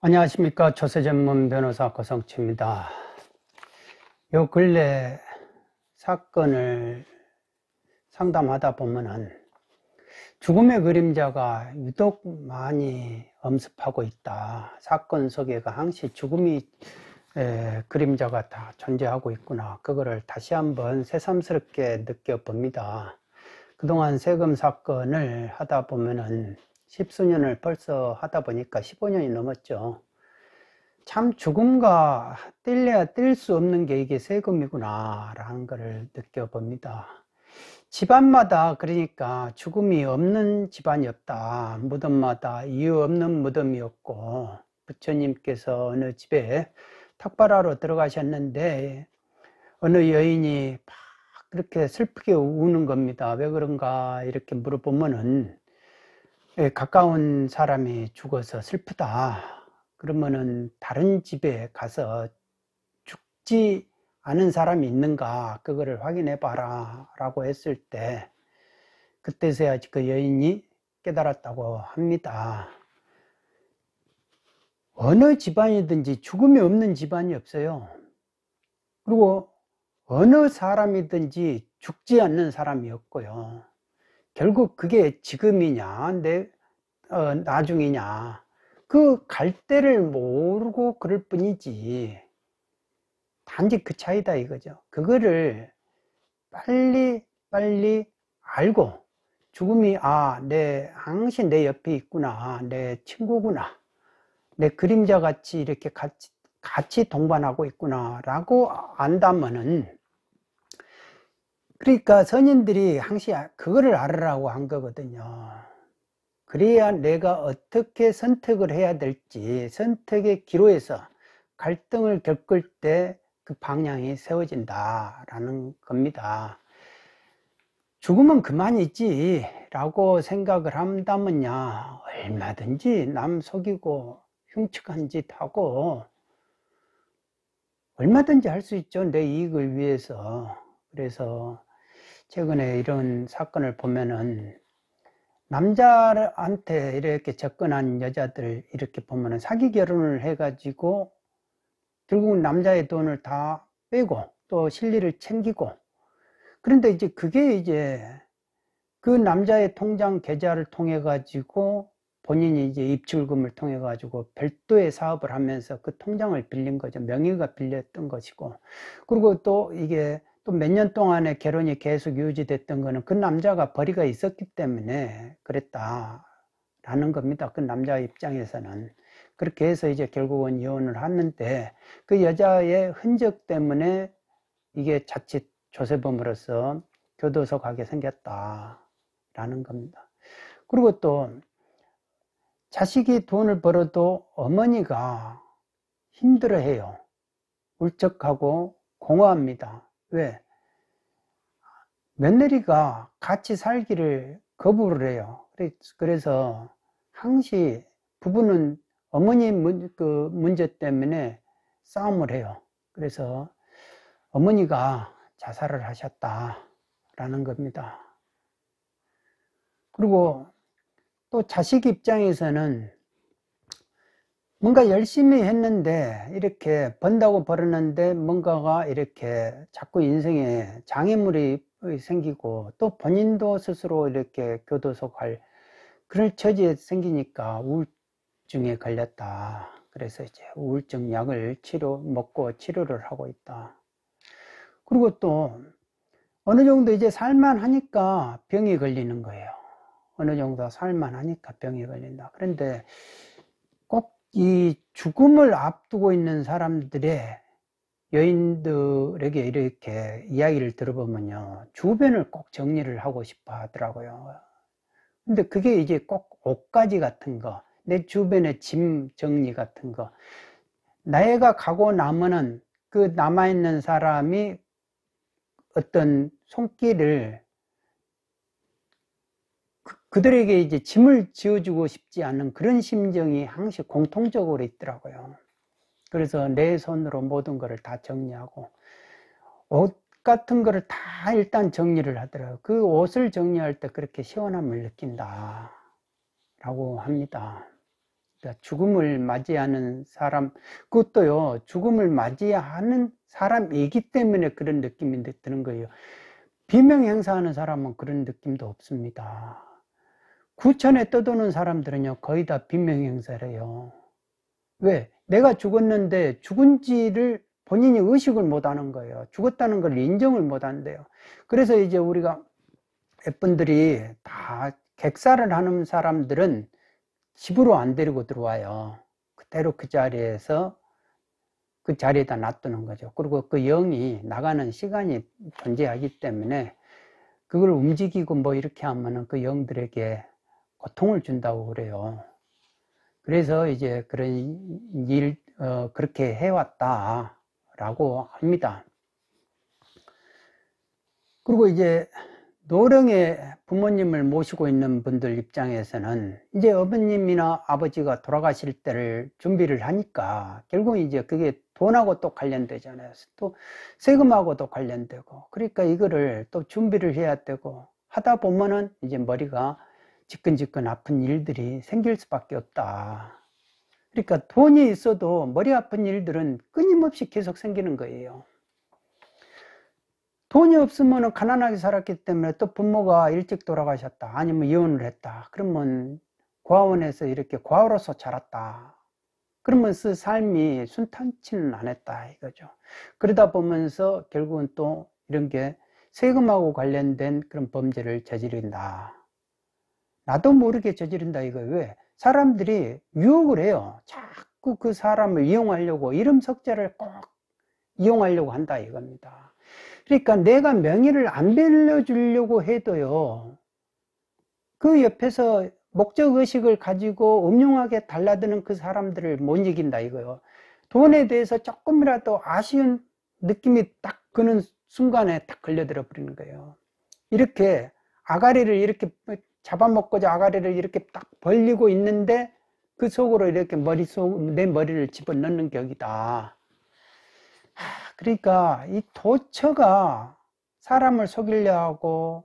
안녕하십니까 조세 전문 변호사 고성치입니다 요 근래 사건을 상담하다 보면은 죽음의 그림자가 유독 많이 엄습하고 있다 사건 속에가 항시 죽음이 에, 그림자가 다 존재하고 있구나 그거를 다시 한번 새삼스럽게 느껴봅니다 그동안 세금 사건을 하다 보면은 십수년을 벌써 하다 보니까 15년이 넘었죠. 참 죽음과 뗄래야 뗄 수 없는 게 이게 세금이구나 라는 것을 느껴봅니다. 집안마다 그러니까 죽음이 없는 집안이 없다. 무덤마다 이유 없는 무덤이 없고 부처님께서 어느 집에 탁발하러 들어가셨는데 어느 여인이 막 그렇게 슬프게 우는 겁니다. 왜 그런가 이렇게 물어보면은 예, 가까운 사람이 죽어서 슬프다 그러면은 다른 집에 가서 죽지 않은 사람이 있는가 그거를 확인해 봐라 라고 했을 때 그때서야 그 여인이 깨달았다고 합니다 어느 집안이든지 죽음이 없는 집안이 없어요 그리고 어느 사람이든지 죽지 않는 사람이 없고요 결국 그게 지금이냐 내 어, 나중이냐 그 갈대를 모르고 그럴 뿐이지 단지 그 차이다 이거죠 그거를 빨리 빨리 알고 죽음이 아내 항신내 옆에 있구나 내 친구구나 내 그림자 같이 이렇게 같이 같이 동반하고 있구나 라고 안다면은 그러니까 선인들이 항시 아, 그거를 알으라고 한 거거든요. 그래야 내가 어떻게 선택을 해야 될지 선택의 기로에서 갈등을 겪을 때 그 방향이 세워진다라는 겁니다. 죽으면 그만이지 라고 생각을 한다면야 얼마든지 남 속이고 흉측한 짓 하고 얼마든지 할 수 있죠. 내 이익을 위해서. 그래서 최근에 이런 사건을 보면은 남자한테 이렇게 접근한 여자들 이렇게 보면은 사기 결혼을 해가지고 결국은 남자의 돈을 다 빼고 또 실리를 챙기고 그런데 이제 그게 이제 그 남자의 통장 계좌를 통해 가지고 본인이 이제 입출금을 통해 가지고 별도의 사업을 하면서 그 통장을 빌린 거죠 명의가 빌렸던 것이고 그리고 또 이게 또몇년동안에 결혼이 계속 유지됐던 거는 그 남자가 벌이가 있었기 때문에 그랬다라는 겁니다. 그 남자 입장에서는. 그렇게 해서 이제 결국은 이혼을 하는데 그 여자의 흔적 때문에 이게 자칫 조세범으로서 교도소 가게 생겼다라는 겁니다. 그리고 또 자식이 돈을 벌어도 어머니가 힘들어해요. 울적하고 공허합니다. 왜? 며느리가 같이 살기를 거부를 해요. 그래서 항시 부부는 어머니 문, 그 문제 때문에 싸움을 해요. 그래서 어머니가 자살을 하셨다라는 겁니다. 그리고 또 자식 입장에서는 뭔가 열심히 했는데 이렇게 번다고 벌었는데 뭔가가 이렇게 자꾸 인생에 장애물이 생기고 또 본인도 스스로 이렇게 교도소 갈 그럴 처지에 생기니까 우울증에 걸렸다 그래서 이제 우울증 약을 치료 먹고 치료를 하고 있다 그리고 또 어느 정도 이제 살만 하니까 병이 걸리는 거예요 어느 정도 살만 하니까 병이 걸린다 그런데 이 죽음을 앞두고 있는 사람들의 여인들에게 이렇게 이야기를 들어보면요. 주변을 꼭 정리를 하고 싶어 하더라고요. 근데 그게 이제 꼭 옷가지 같은 거, 내 주변의 짐 정리 같은 거. 나이가 가고 나면은 그 남아있는 사람이 어떤 손길을 그들에게 이제 짐을 지어주고 싶지 않은 그런 심정이 항시 공통적으로 있더라고요. 그래서 내 손으로 모든 것을 다 정리하고 옷 같은 거를 다 일단 정리를 하더라고요. 그 옷을 정리할 때 그렇게 시원함을 느낀다. 라고 합니다. 그러니까 죽음을 맞이하는 사람, 그것도요, 죽음을 맞이하는 사람이기 때문에 그런 느낌이 드는 거예요. 비명 행사하는 사람은 그런 느낌도 없습니다. 구천에 떠도는 사람들은요, 거의 다 빈명행사를 해요. 왜? 내가 죽었는데 죽은지를 본인이 의식을 못 하는 거예요. 죽었다는 걸 인정을 못 한대요. 그래서 이제 우리가 웹분들이 다 객사를 하는 사람들은 집으로 안 데리고 들어와요. 그대로 그 자리에서 그 자리에다 놔두는 거죠. 그리고 그 영이 나가는 시간이 존재하기 때문에 그걸 움직이고 뭐 이렇게 하면은 그 영들에게 고통을 준다고 그래요. 그래서 이제 그런 일, 어, 그렇게 해왔다라고 합니다. 그리고 이제 노령의 부모님을 모시고 있는 분들 입장에서는 이제 어머님이나 아버지가 돌아가실 때를 준비를 하니까 결국 이제 그게 돈하고 또 관련되잖아요. 또 세금하고도 관련되고 그러니까 이거를 또 준비를 해야 되고 하다 보면은 이제 머리가 지끈지끈 아픈 일들이 생길 수밖에 없다. 그러니까 돈이 있어도 머리 아픈 일들은 끊임없이 계속 생기는 거예요. 돈이 없으면 가난하게 살았기 때문에 또 부모가 일찍 돌아가셨다. 아니면 이혼을 했다. 그러면 고아원에서 이렇게 고아로서 자랐다. 그러면서 삶이 순탄치는 않았다 이거죠. 그러다 보면서 결국은 또 이런 게 세금하고 관련된 그런 범죄를 저지른다. 나도 모르게 저지른다 이거예요. 왜? 사람들이 유혹을 해요. 자꾸 그 사람을 이용하려고 이름 석자를 꼭 이용하려고 한다 이겁니다. 그러니까 내가 명예를안 빌려주려고 해도요. 그 옆에서 목적의식을 가지고 음흉하게 달라드는 그 사람들을 못 이긴다 이거요. 돈에 대해서 조금이라도 아쉬운 느낌이 딱 그는 순간에 딱 걸려들어 버리는 거예요. 이렇게 아가리를 이렇게 잡아먹고자 아가리를 이렇게 딱 벌리고 있는데 그 속으로 이렇게 머릿속, 내 머리를 집어넣는 격이다. 그러니까 이 도처가 사람을 속이려 하고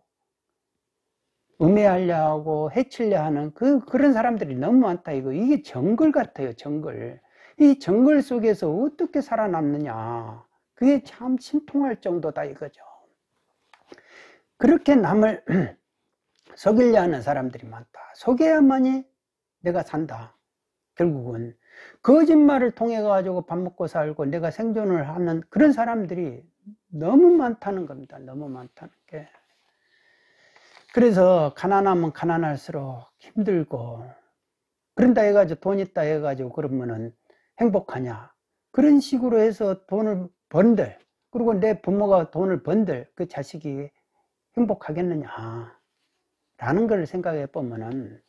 음해하려 하고 해치려 하는 그, 그런 사람들이 너무 많다. 이거. 이게 정글 같아요. 정글. 이 정글 속에서 어떻게 살아남느냐. 그게 참 신통할 정도다 이거죠. 그렇게 남을 속이려 하는 사람들이 많다. 속여야만이 내가 산다. 결국은 거짓말을 통해 가지고 밥 먹고 살고 내가 생존을 하는 그런 사람들이 너무 많다는 겁니다. 너무 많다는 게. 그래서 가난하면 가난할수록 힘들고 그런다 해가지고 돈 있다 해가지고 그러면은 행복하냐 그런 식으로 해서 돈을 번들 그리고 내 부모가 돈을 번들 그 자식이 행복하겠느냐 라는 걸 생각해 보면은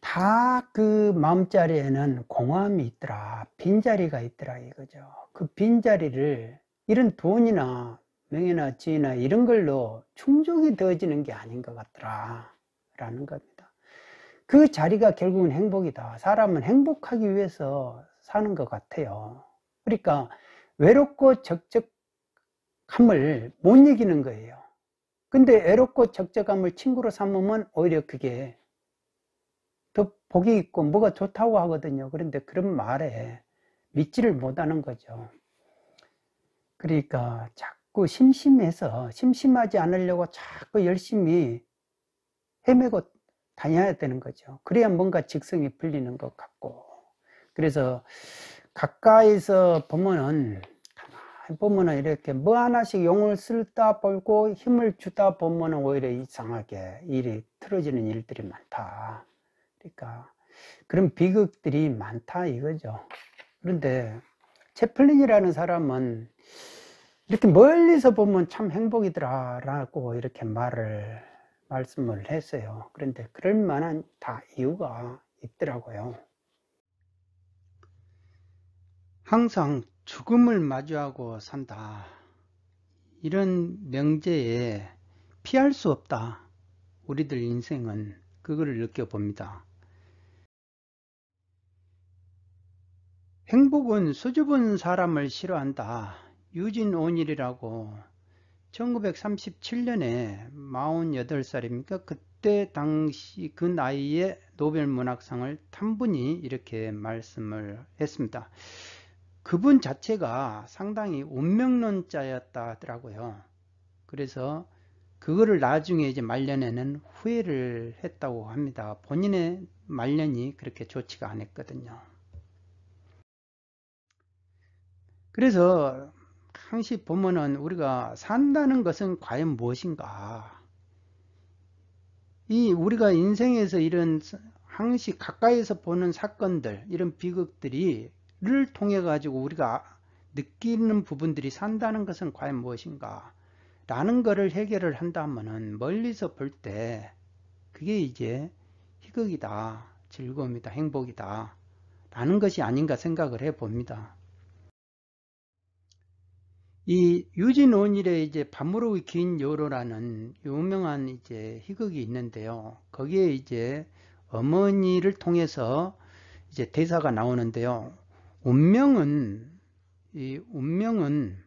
다 그 마음자리에는 공허함이 있더라 빈자리가 있더라 이거죠 그 빈자리를 이런 돈이나 명예나 지위나 이런 걸로 충족이 되어지는 게 아닌 것 같더라 라는 겁니다 그 자리가 결국은 행복이다 사람은 행복하기 위해서 사는 것 같아요 그러니까 외롭고 적적함을 못 이기는 거예요 근데 애롭고 적적함을 친구로 삼으면 오히려 그게 더 복이 있고 뭐가 좋다고 하거든요. 그런데 그런 말에 믿지를 못하는 거죠. 그러니까 자꾸 심심해서 심심하지 않으려고 자꾸 열심히 헤매고 다녀야 되는 거죠. 그래야 뭔가 직성이 풀리는 것 같고. 그래서 가까이서 보면은 보면은 이렇게 뭐 하나씩 용을 쓸다 벌고 힘을 주다 보면은 오히려 이상하게 일이 틀어지는 일들이 많다. 그러니까 그런 비극들이 많다 이거죠. 그런데 채플린이라는 사람은 이렇게 멀리서 보면 참 행복이더라라고 이렇게 말을 말씀을 했어요. 그런데 그럴 만한 다 이유가 있더라고요. 항상 죽음을 마주하고 산다. 이런 명제에 피할 수 없다. 우리들 인생은 그거를 느껴봅니다. 행복은 수줍은 사람을 싫어한다. 유진온일이라고 1937년에 48살입니까? 그때 당시 그 나이에 노벨문학상을 탄 분이 이렇게 말씀을 했습니다. 그분 자체가 상당히 운명론자였다 더라고요 그래서 그거를 나중에 이제 말년에는 후회를 했다고 합니다. 본인의 말년이 그렇게 좋지가 않았거든요. 그래서 항시 보면은 우리가 산다는 것은 과연 무엇인가? 이 우리가 인생에서 이런 항시 가까이서 보는 사건들, 이런 비극들이 를 통해 가지고 우리가 느끼는 부분들이 산다는 것은 과연 무엇인가 라는 것을 해결을 한다면 멀리서 볼 때 그게 이제 희극이다 즐거움이다 행복이다 라는 것이 아닌가 생각을 해 봅니다 이 유진온일의 이제 밤으로의 긴 요로라는 유명한 이제 희극이 있는데요 거기에 이제 어머니를 통해서 이제 대사가 나오는데요 운명은 이 운명은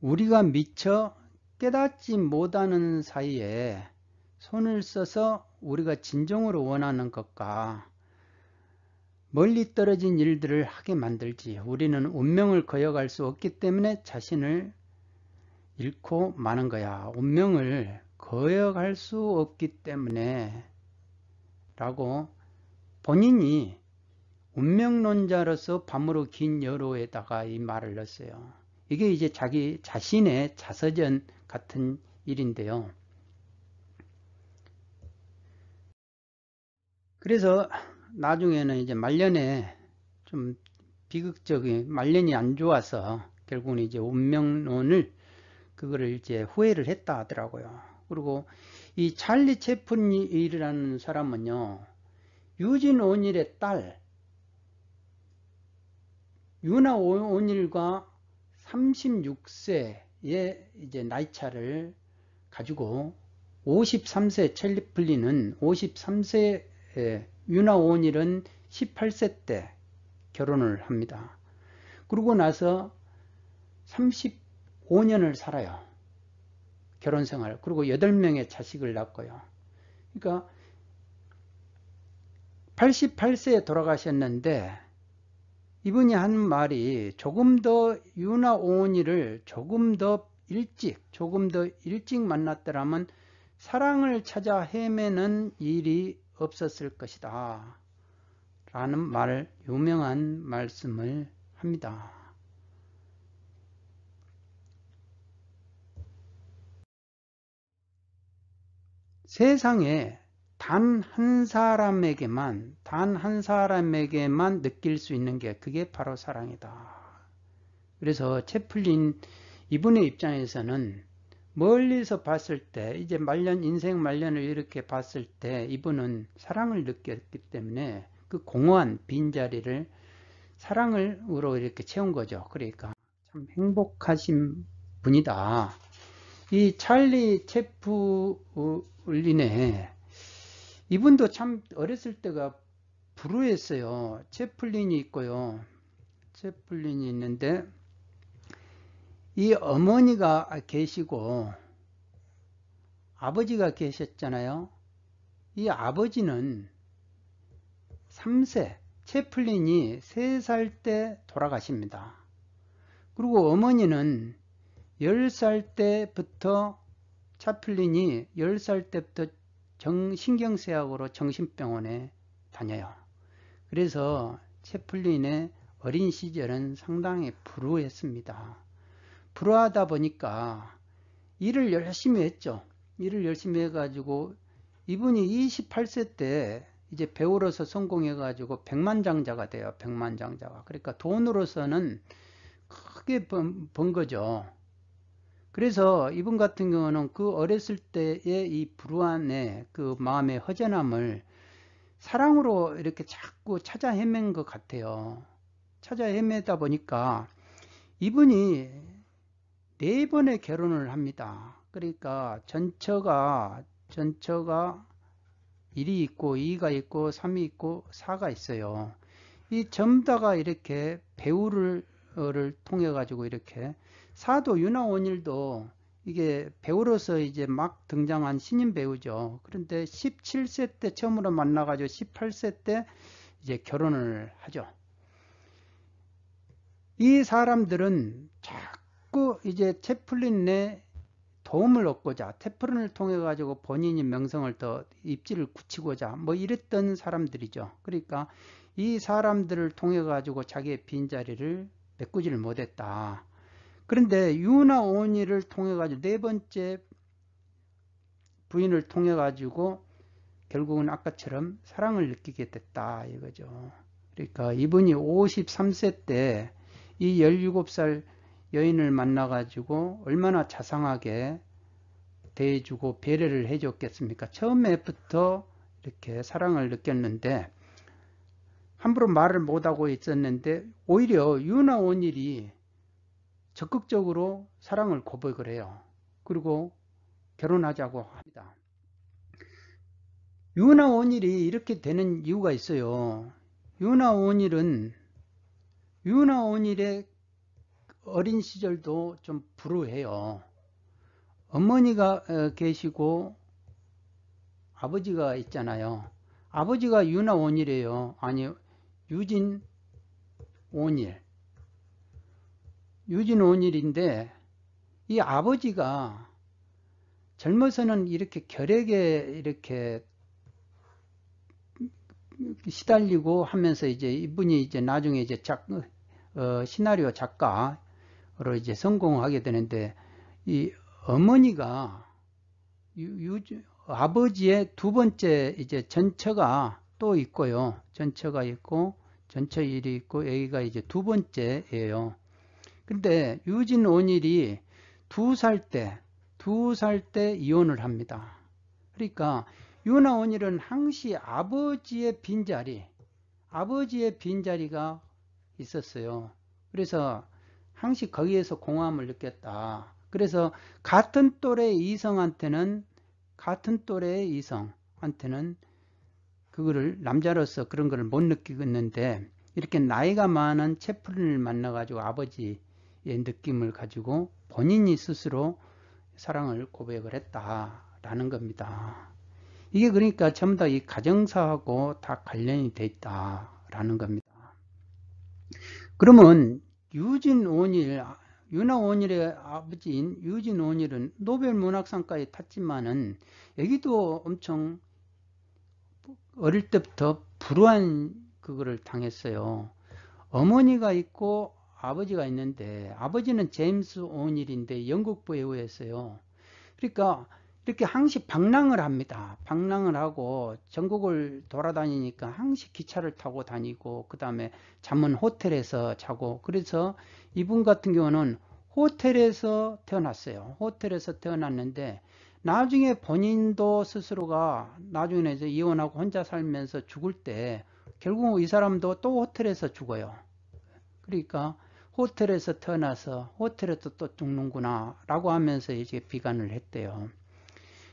우리가 미처 깨닫지 못하는 사이에 손을 써서 우리가 진정으로 원하는 것과 멀리 떨어진 일들을 하게 만들지 우리는 운명을 거역할수 없기 때문에 자신을 잃고 마는 거야 운명을 거역할수 없기 때문에 라고 본인이 운명론자로서 밤으로 긴 여로에다가 이 말을 넣었어요. 이게 이제 자기 자신의 자서전 같은 일인데요. 그래서 나중에는 이제 말년에 좀 비극적인 말년이 안 좋아서 결국은 이제 운명론을 그거를 이제 후회를 했다 하더라고요. 그리고 이 찰리 채플이라는 사람은요. 유진온일의 딸 유나온일과 36세의 이제 나이차를 가지고 53세 첼리플리는 53세 의 유나온일은 18세 때 결혼을 합니다. 그러고 나서 35년을 살아요. 결혼 생활. 그리고 8명의 자식을 낳고요. 그러니까 88세에 돌아가셨는데 이분이 한 말이 조금 더 유나 오은이를 조금 더 일찍 조금 더 일찍 만났더라면 사랑을 찾아 헤매는 일이 없었을 것이다 라는 말 유명한 말씀을 합니다 세상에 단한 사람에게만 단 한 사람에게만 느낄 수 있는 게 그게 바로 사랑이다. 그래서 채플린 이분의 입장에서는 멀리서 봤을 때 이제 말년 인생 말년을 이렇게 봤을 때 이분은 사랑을 느꼈기 때문에 그 공허한 빈자리를 사랑으로 이렇게 채운 거죠. 그러니까 참 행복하신 분이다. 이 찰리 채플린의 이분도 참 어렸을 때가 불우했어요. 채플린이 있고요. 채플린이 있는데 이 어머니가 계시고 아버지가 계셨잖아요. 이 아버지는 3세 채플린이 3살 때 돌아가십니다. 그리고 어머니는 10살 때부터 채플린이 10살 때부터 정신경쇠약으로 정신병원에 다녀요. 그래서 채플린의 어린 시절은 상당히 불우했습니다. 불우하다 보니까 일을 열심히 했죠. 일을 열심히 해가지고 이분이 28세 때 이제 배우로서 성공해가지고 백만장자가 돼요. 백만장자가. 그러니까 돈으로서는 크게 번, 번 거죠. 그래서 이분 같은 경우는 그 어렸을 때의 이 불안의 그 마음의 허전함을 사랑으로 이렇게 자꾸 찾아 헤맨 것 같아요. 찾아 헤매다 보니까 이분이 네 번의 결혼을 합니다. 그러니까 전처가 전처가 1이 있고 2가 있고 3이 있고 4가 있어요. 이 점다가 이렇게 배우를 통해 가지고 이렇게 사도 윤하원일도 이게 배우로서 이제 막 등장한 신인 배우죠. 그런데 17세 때 처음으로 만나가지고 18세 때 이제 결혼을 하죠. 이 사람들은 자꾸 이제 채플린의 도움을 얻고자 테플론을 통해 가지고 본인이 명성을 더 입지를 굳히고자 뭐 이랬던 사람들이죠. 그러니까 이 사람들을 통해 가지고 자기의 빈자리를 메꾸지를 못했다. 그런데 유나 온이를 통해 가지고 네 번째 부인을 통해 가지고 결국은 아까처럼 사랑을 느끼게 됐다 이거죠. 그러니까 이분이 53세 때 이 17살 여인을 만나 가지고 얼마나 자상하게 대해주고 배려를 해줬겠습니까? 처음에부터 이렇게 사랑을 느꼈는데 함부로 말을 못하고 있었는데 오히려 유나 온일이 적극적으로 사랑을 고백을 해요. 그리고 결혼하자고 합니다. 유나 온일이 이렇게 되는 이유가 있어요. 유나 온일은 유나 온일의 어린 시절도 좀 불우해요. 어머니가 어, 계시고 아버지가 있잖아요. 아버지가 유나 온일이에요. 아니 유진 온일. 유진온일인데 이 아버지가 젊어서는 이렇게 결핵에 이렇게 시달리고 하면서 이제 이분이 이제 나중에 이제 작, 어, 시나리오 작가로 이제 성공하게 되는데 이 어머니가 유, 유, 아버지의 두 번째 이제 전처가 또 있고요. 전처가 있고 전처 일이 있고 여기가 이제 두 번째예요. 근데 유진 온일이 두 살 때, 두 살 때 이혼을 합니다. 그러니까 유나 온일은 항시 아버지의 빈자리, 아버지의 빈자리가 있었어요. 그래서 항시 거기에서 공허함을 느꼈다. 그래서 같은 또래의 이성한테는 같은 또래의 이성한테는 그거를 남자로서 그런 걸 못 느끼겠는데 이렇게 나이가 많은 채플을 린 만나가지고 아버지 예, 느낌을 가지고 본인이 스스로 사랑을 고백을 했다라는 겁니다. 이게 그러니까 전부 다 이 가정사하고 다 관련이 돼 있다라는 겁니다. 그러면 유진 온일, 유나 온일의 아버지인 유진 온일은 노벨 문학상까지 탔지만은 여기도 엄청 어릴 때부터 불우한 그거를 당했어요. 어머니가 있고 아버지가 있는데 아버지는 제임스 온일인데 영국 부에우였어요 그러니까 이렇게 항시 방랑을 합니다. 방랑을 하고 전국을 돌아다니니까 항시 기차를 타고 다니고 그 다음에 잠은 호텔에서 자고 그래서 이분 같은 경우는 호텔에서 태어났어요. 호텔에서 태어났는데 나중에 본인도 스스로가 나중에 이제 이혼하고 혼자 살면서 죽을 때 결국 이 사람도 또 호텔에서 죽어요. 그러니까 호텔에서 태어나서 호텔에서 또 죽는구나 라고 하면서 이제 비관을 했대요.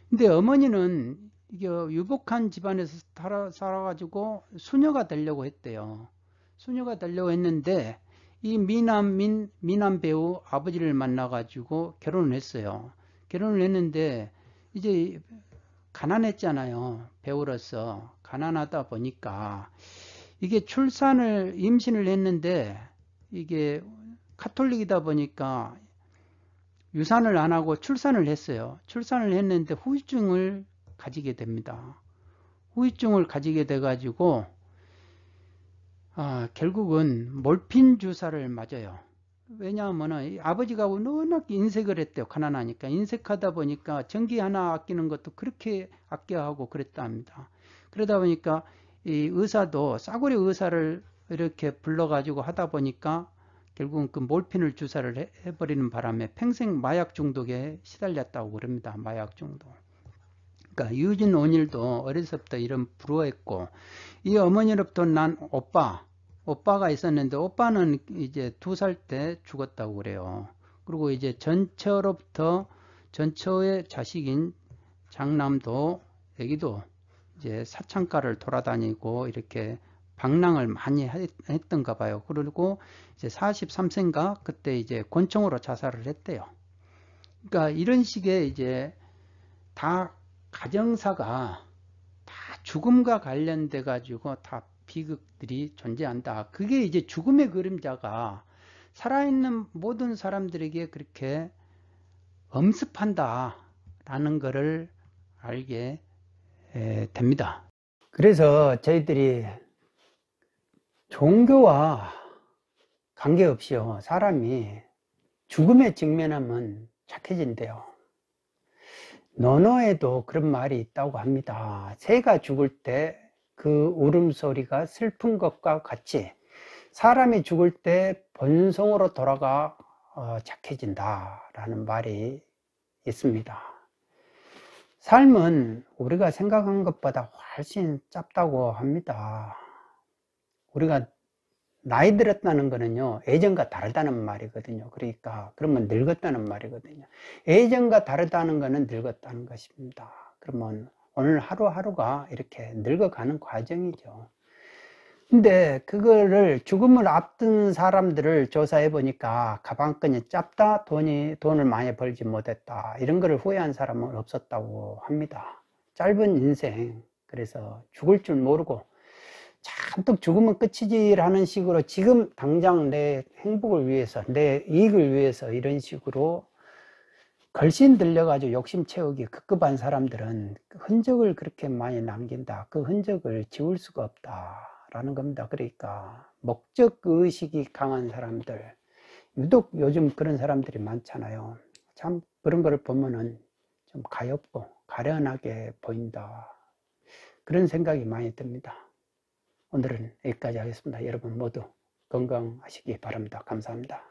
근데 어머니는 유복한 집안에서 살아가지고 수녀가 되려고 했대요. 수녀가 되려고 했는데 이 미남민 미남 배우 아버지를 만나가지고 결혼을 했어요. 결혼을 했는데 이제 가난했잖아요. 배우로서 가난하다 보니까 이게 출산을 임신을 했는데 이게 카톨릭이다 보니까 유산을 안 하고 출산을 했어요. 출산을 했는데 후유증을 가지게 됩니다. 후유증을 가지게 돼 가지고 아, 결국은 몰핀 주사를 맞아요. 왜냐하면 아버지가 워낙 인색을 했대요. 가난하니까. 인색하다 보니까 전기 하나 아끼는 것도 그렇게 아껴하고 그랬답니다. 그러다 보니까 이 의사도 싸구려 의사를 이렇게 불러가지고 하다 보니까 결국은 그 몰핀을 주사를 해, 해버리는 바람에 평생 마약 중독에 시달렸다고 그럽니다. 마약 중독. 그러니까 유진 온일도 어려서부터 이런 불러했고이 어머니로부터 난 오빠 오빠가 있었는데 오빠는 이제 두 살 때 죽었다고 그래요. 그리고 이제 전처로부터 전처의 자식인 장남도 애기도 이제 사창가를 돌아다니고 이렇게 방랑을 많이 했던가 봐요. 그리고 이제 43세인가 그때 이제 권총으로 자살을 했대요. 그러니까 이런 식의 이제 다 가정사가 다 죽음과 관련돼 가지고 다 비극들이 존재한다. 그게 이제 죽음의 그림자가 살아있는 모든 사람들에게 그렇게 엄습한다라는 것을 알게 됩니다. 그래서 저희들이 종교와 관계없이요, 사람이 죽음에 직면하면 착해진대요. 논어에도 그런 말이 있다고 합니다. 새가 죽을 때 그 울음소리가 슬픈 것과 같이 사람이 죽을 때 본성으로 돌아가 어, 착해진다라는 말이 있습니다. 삶은 우리가 생각한 것보다 훨씬 짧다고 합니다. 우리가 나이 들었다는 거는요 예전과 다르다는 말이거든요 그러니까 그러면 늙었다는 말이거든요 예전과 다르다는 거는 늙었다는 것입니다 그러면 오늘 하루하루가 이렇게 늙어가는 과정이죠 근데 그거를 죽음을 앞둔 사람들을 조사해 보니까 가방끈이 짧다 돈이 돈을 많이 벌지 못했다 이런 거를 후회한 사람은 없었다고 합니다 짧은 인생 그래서 죽을 줄 모르고 잔뜩 죽으면 끝이지라는 식으로 지금 당장 내 행복을 위해서 내 이익을 위해서 이런 식으로 걸신 들려가지고 욕심 채우기 급급한 사람들은 그 흔적을 그렇게 많이 남긴다 그 흔적을 지울 수가 없다 라는 겁니다 그러니까 목적의식이 강한 사람들 유독 요즘 그런 사람들이 많잖아요 참 그런 걸 보면은 좀 가엽고 가련하게 보인다 그런 생각이 많이 듭니다 오늘은 여기까지 하겠습니다. 여러분 모두 건강하시기 바랍니다. 감사합니다.